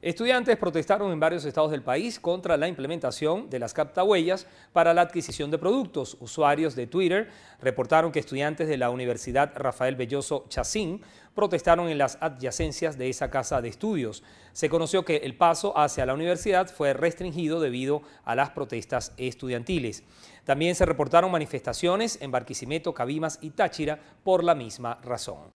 Estudiantes protestaron en varios estados del país contra la implementación de las captahuellas para la adquisición de productos. Usuarios de Twitter reportaron que estudiantes de la Universidad Rafael Belloso Chacín protestaron en las adyacencias de esa casa de estudios. Se conoció que el paso hacia la universidad fue restringido debido a las protestas estudiantiles. También se reportaron manifestaciones en Barquisimeto, Cabimas y Táchira por la misma razón.